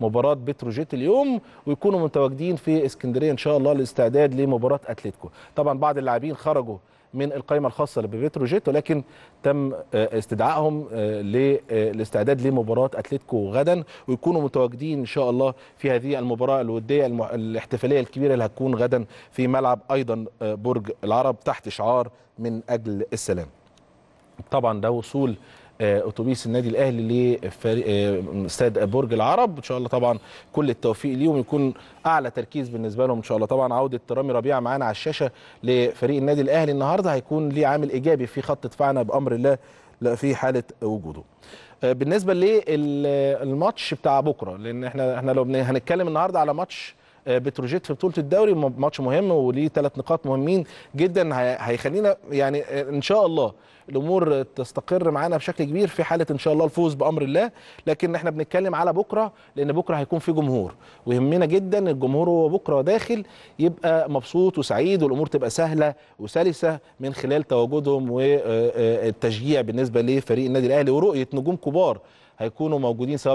مباراه بتروجيت اليوم ويكونوا متواجدين في اسكندريه ان شاء الله للاستعداد لمباراه اتلتيكو طبعا بعض اللاعبين خرجوا من القائمه الخاصه ببتروجيت ولكن تم آه، استدعائهم آه، للاستعداد آه، لمباراه اتلتيكو غدا ويكونوا متواجدين ان شاء الله في هذه المباراه الوديه الاحتفاليه الكبيره اللي هتكون غدا في ملعب ايضا برج العرب تحت شعار من اجل السلام طبعا ده وصول آه، اتوبيس النادي الاهلي لاستاد آه، برج العرب ان شاء الله طبعا كل التوفيق ليهم يكون اعلى تركيز بالنسبه لهم ان شاء الله طبعا عوده رامي ربيعه معانا على الشاشه لفريق النادي الاهلي النهارده هيكون ليه عامل ايجابي في خط دفاعنا بامر الله في حاله وجوده آه، بالنسبه للماتش بتاع بكره لان احنا احنا لو هنتكلم النهارده على ماتش بتروجيت في بطوله الدوري ماتش مهم وليه ثلاث نقاط مهمين جدا هيخلينا يعني آه، ان شاء الله الامور تستقر معانا بشكل كبير في حاله ان شاء الله الفوز بامر الله لكن احنا بنتكلم على بكره لان بكره هيكون في جمهور ويهمنا جدا الجمهور هو بكره داخل يبقى مبسوط وسعيد والامور تبقى سهله وسلسه من خلال تواجدهم والتشجيع آه، آه، بالنسبه لفريق النادي الاهلي ورؤيه نجوم كبار هيكونوا موجودين سواء